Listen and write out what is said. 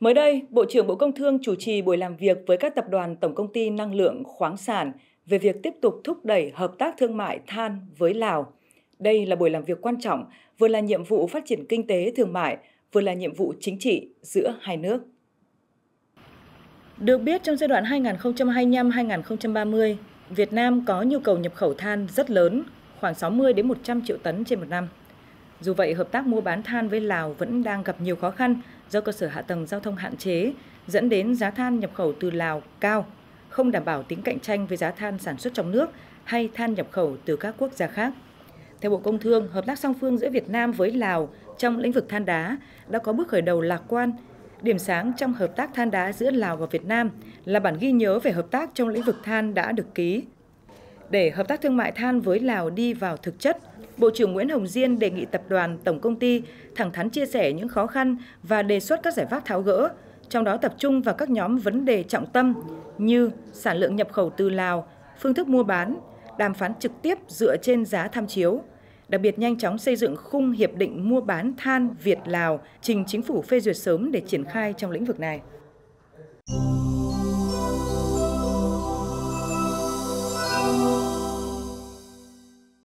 Mới đây, Bộ trưởng Bộ Công Thương chủ trì buổi làm việc với các tập đoàn Tổng Công ty Năng lượng Khoáng sản về việc tiếp tục thúc đẩy hợp tác thương mại than với Lào. Đây là buổi làm việc quan trọng, vừa là nhiệm vụ phát triển kinh tế thương mại, vừa là nhiệm vụ chính trị giữa hai nước. Được biết, trong giai đoạn 2025-2030, Việt Nam có nhu cầu nhập khẩu than rất lớn, khoảng 60 đến 100 triệu tấn trên một năm. Dù vậy, hợp tác mua bán than với Lào vẫn đang gặp nhiều khó khăn do cơ sở hạ tầng giao thông hạn chế, dẫn đến giá than nhập khẩu từ Lào cao, không đảm bảo tính cạnh tranh với giá than sản xuất trong nước hay than nhập khẩu từ các quốc gia khác. Theo Bộ Công Thương, hợp tác song phương giữa Việt Nam với Lào trong lĩnh vực than đá đã có bước khởi đầu lạc quan. Điểm sáng trong hợp tác than đá giữa Lào và Việt Nam là bản ghi nhớ về hợp tác trong lĩnh vực than đã được ký để hợp tác thương mại than với Lào đi vào thực chất, Bộ trưởng Nguyễn Hồng Diên đề nghị tập đoàn, tổng công ty thẳng thắn chia sẻ những khó khăn và đề xuất các giải pháp tháo gỡ, trong đó tập trung vào các nhóm vấn đề trọng tâm như sản lượng nhập khẩu từ Lào, phương thức mua bán, đàm phán trực tiếp dựa trên giá tham chiếu, đặc biệt nhanh chóng xây dựng khung hiệp định mua bán than Việt-Lào trình chính phủ phê duyệt sớm để triển khai trong lĩnh vực này.